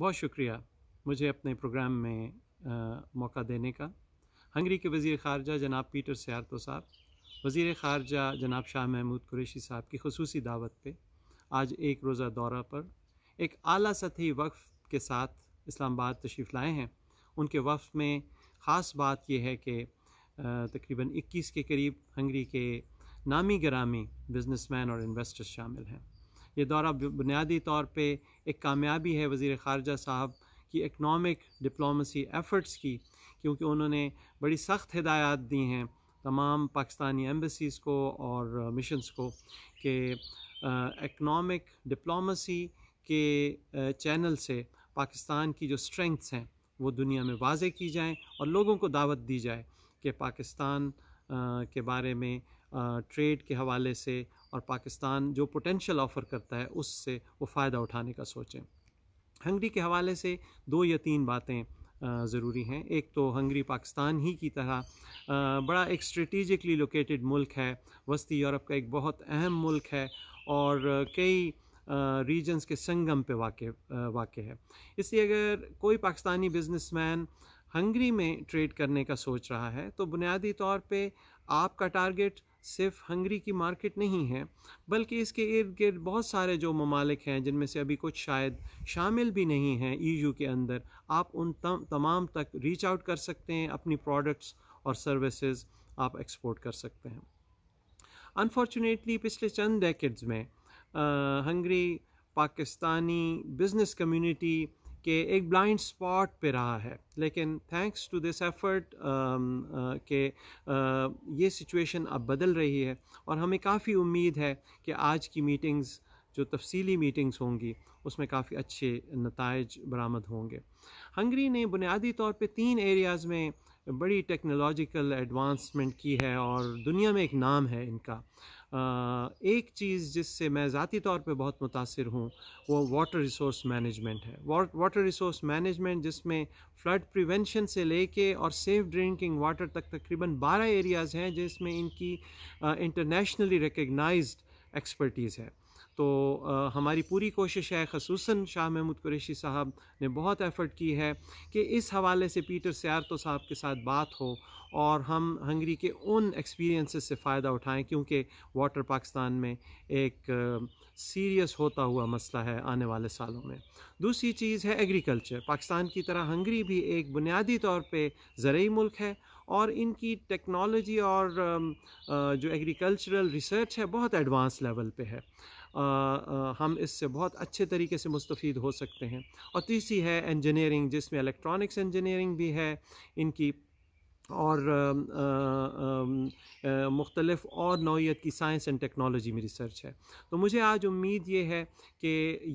बहुत शुक्रिया मुझे अपने प्रोग्राम में आ, मौका देने का हंगरी के वज़ी ख़ारजा जनाब पीटर सियारतो साहब वज़ी ख़ारजा जनाब शाह महमूद कुरेशी साहब की खसूस दावत पे आज एक रोज़ा दौरा पर एक अली सतह वक्फ़ के साथ इस्लामाबाद तशरीफ़ लाए हैं उनके वफ़ में ख़ास बात यह है कि तकरीबन 21 के करीब हंगरी के नामी बिजनस बिजनेसमैन और इन्वेस्टर्स शामिल हैं ये दौरा बुनियादी तौर पर एक कामयाबी है वज़ी ख़ारजा साहब की इकनॉमिक डिप्लोमेसी एफ़र्ट्स की क्योंकि उन्होंने बड़ी सख्त हिदायत दी हैं तमाम पाकिस्तानी एम्बसीज़ को और मिशंस को कि इकनॉमिक डिप्लोमेसी के चैनल से पाकिस्तान की जो स्ट्रेंथ्स हैं वो दुनिया में वाजे की जाएं और लोगों को दावत दी जाए कि पाकिस्तान के बारे में ट्रेड के हवाले से और पाकिस्तान जो पोटेंशियल ऑफ़र करता है उससे वो फ़ायदा उठाने का सोचें हंगरी के हवाले से दो या तीन बातें ज़रूरी हैं एक तो हंगरी पाकिस्तान ही की तरह बड़ा एक स्ट्रेटिजिकली लोकेटेड मुल्क है वस्ती यूरोप का एक बहुत अहम मुल्क है और कई रीजन्स के संगम पे वाक़ वाक़ है इसलिए अगर कोई पाकिस्तानी बिजनेसमैन हंगरी में ट्रेड करने का सोच रहा है तो बुनियादी तौर पे आपका टारगेट सिर्फ हंगरी की मार्केट नहीं है बल्कि इसके इर्द गिर्द बहुत सारे जो ममालिक हैं जिनमें से अभी कुछ शायद शामिल भी नहीं हैं यू e के अंदर आप उन तमाम तक रीच आउट कर सकते हैं अपनी प्रोडक्ट्स और सर्विसेज आप एक्सपोर्ट कर सकते हैं अनफॉर्चुनेटली पिछले चंद डेकेड्स में हंगरी पाकिस्तानी बिज़नेस कम्युनिटी कि एक ब्लाइंड स्पॉट पे रहा है लेकिन थैंक्स टू दिस एफर्ट के uh, ये सिचुएशन अब बदल रही है और हमें काफ़ी उम्मीद है कि आज की मीटिंग्स जो तफसीली मीटिंग्स होंगी उसमें काफ़ी अच्छे नतज बरामद होंगे हंगरी ने बुनियादी तौर पे तीन एरियाज़ में बड़ी टेक्नोलॉजिकल एडवांसमेंट की है और दुनिया में एक नाम है इनका एक चीज़ जिससे मैं ज़ाती तौर पे बहुत मुतासर हूँ वो वाटर रिसोर्स मैनेजमेंट है वाटर रिसोर्स मैनेजमेंट जिसमें फ्लड प्रिवेंशन से लेके और सेफ ड्रिंकिंग वाटर तक तकरीबन बारह एरियाज़ हैं जिसमें इनकी इंटरनेशनली रिकगनाइज एक्सपर्टीज़ है तो हमारी पूरी कोशिश है खसूस शाह महमूद कुरेशी साहब ने बहुत एफ़र्ट की है कि इस हवाले से पीटर सियारतो साहब के साथ बात हो और हम हंगरी के उन एक्सपीरियंसेस से फ़ायदा उठाएं क्योंकि वाटर पाकिस्तान में एक सीरियस होता हुआ मसला है आने वाले सालों में दूसरी चीज़ है एग्रीकल्चर पाकिस्तान की तरह हंगरी भी एक बुनियादी तौर पर ज़रूरी मुल्क है और इनकी टेक्नोलॉजी और um, uh, जो एग्रीकल्चरल रिसर्च है बहुत एडवांस लेवल पे है आ, uh, आ, uh, हम इससे बहुत अच्छे तरीके से मुस्तफ़ हो सकते हैं और तीसरी है इंजीनियरिंग जिसमें इलेक्ट्रॉनिक्स इंजीनियरिंग भी है इनकी और um, um, मुख्तलफ़ और नौीयत की साइंस एंड टेक्नोलॉजी में रिसर्च है तो मुझे आज उम्मीद ये है कि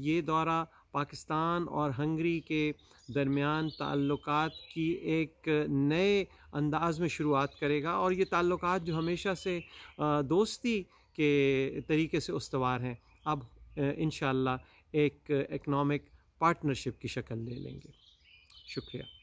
ये दौरा पाकिस्तान और हंगरी के दरमियान ताल्लुक की एक नए अंदाज़ में शुरुआत करेगा और ये ताल्लुक जो हमेशा से दोस्ती के तरीके से उसवार हैं अब इन एक इकनॉमिक पार्टनरशिप की शक्ल ले लेंगे शुक्रिया